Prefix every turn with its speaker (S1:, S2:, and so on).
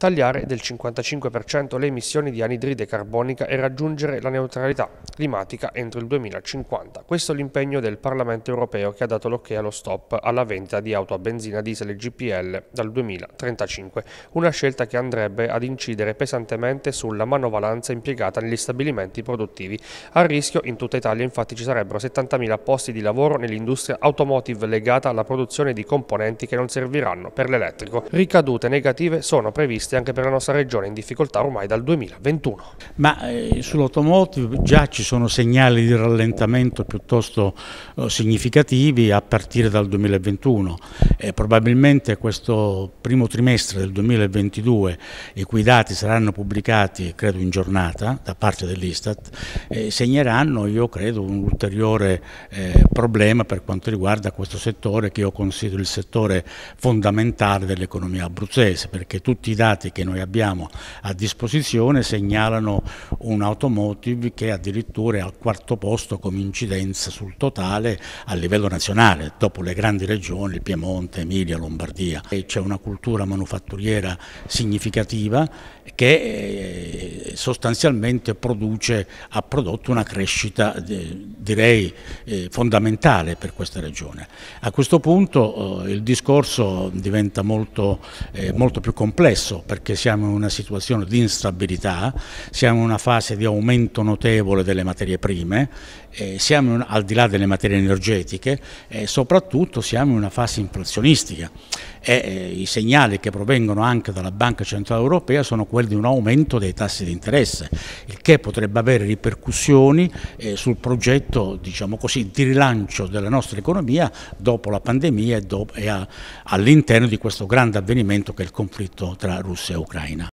S1: tagliare del 55% le emissioni di anidride carbonica e raggiungere la neutralità climatica entro il 2050. Questo è l'impegno del Parlamento europeo che ha dato l'ok allo stop alla vendita di auto a benzina, diesel e GPL dal 2035, una scelta che andrebbe ad incidere pesantemente sulla manovalanza impiegata negli stabilimenti produttivi. A rischio in tutta Italia infatti ci sarebbero 70.000 posti di lavoro nell'industria automotive legata alla produzione di componenti che non serviranno per l'elettrico. Ricadute negative sono previste contesti anche per la nostra regione in difficoltà ormai dal 2021. Ma
S2: eh, sull'automotive già ci sono segnali di rallentamento piuttosto eh, significativi a partire dal 2021 eh, probabilmente questo primo trimestre del 2022, i cui dati saranno pubblicati credo in giornata da parte dell'Istat, eh, segneranno io credo un ulteriore eh, problema per quanto riguarda questo settore che io considero il settore fondamentale dell'economia abruzzese, perché tutti i dati che noi abbiamo a disposizione segnalano un automotive che addirittura è al quarto posto come incidenza sul totale a livello nazionale, dopo le grandi regioni, il Piemonte, Piemonte, Emilia, Lombardia. E C'è una cultura manufatturiera significativa che eh, sostanzialmente produce, ha prodotto una crescita direi eh, fondamentale per questa regione. A questo punto eh, il discorso diventa molto, molto più complesso perché siamo in una situazione di instabilità, siamo in una fase di aumento notevole delle materie prime, siamo al di là delle materie energetiche e soprattutto siamo in una fase inflazionale inflazionistica e eh, i segnali che provengono anche dalla Banca Centrale Europea sono quelli di un aumento dei tassi di interesse, il che potrebbe avere ripercussioni eh, sul progetto diciamo così, di rilancio della nostra economia dopo la pandemia e, all'interno di questo grande avvenimento che è il conflitto tra Russia e Ucraina.